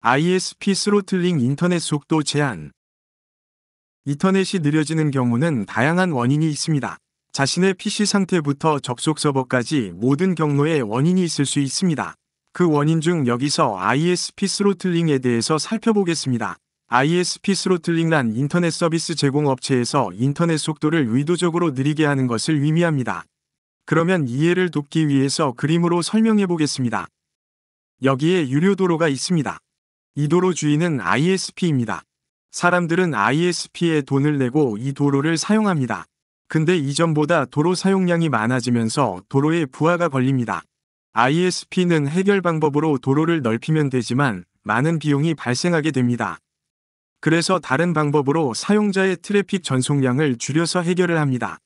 ISP 스로틀링 인터넷 속도 제한 인터넷이 느려지는 경우는 다양한 원인이 있습니다. 자신의 PC 상태부터 접속 서버까지 모든 경로에 원인이 있을 수 있습니다. 그 원인 중 여기서 ISP 스로틀링에 대해서 살펴보겠습니다. ISP 스로틀링란 인터넷 서비스 제공 업체에서 인터넷 속도를 의도적으로 느리게 하는 것을 의미합니다. 그러면 이해를 돕기 위해서 그림으로 설명해 보겠습니다. 여기에 유료 도로가 있습니다. 이 도로 주인은 ISP입니다. 사람들은 ISP에 돈을 내고 이 도로를 사용합니다. 근데 이전보다 도로 사용량이 많아지면서 도로에 부하가 걸립니다. ISP는 해결 방법으로 도로를 넓히면 되지만 많은 비용이 발생하게 됩니다. 그래서 다른 방법으로 사용자의 트래픽 전송량을 줄여서 해결을 합니다.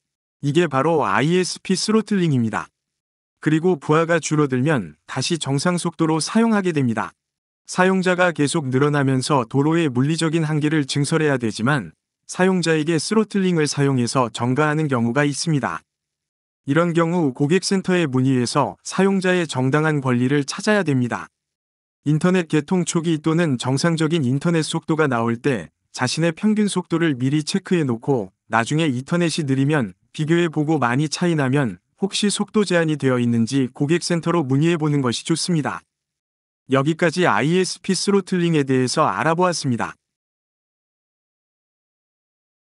이게 바로 ISP 스로틀링입니다. 그리고 부하가 줄어들면 다시 정상 속도로 사용하게 됩니다. 사용자가 계속 늘어나면서 도로의 물리적인 한계를 증설해야 되지만 사용자에게 스로틀링을 사용해서 전가하는 경우가 있습니다. 이런 경우 고객센터에 문의해서 사용자의 정당한 권리를 찾아야 됩니다. 인터넷 개통 초기 또는 정상적인 인터넷 속도가 나올 때 자신의 평균 속도를 미리 체크해 놓고 나중에 인터넷이 느리면 비교해 보고 많이 차이 나면 혹시 속도 제한이 되어 있는지 고객센터로 문의해 보는 것이 좋습니다. 여기까지 ISP 스로틀링에 대해서 알아보았습니다.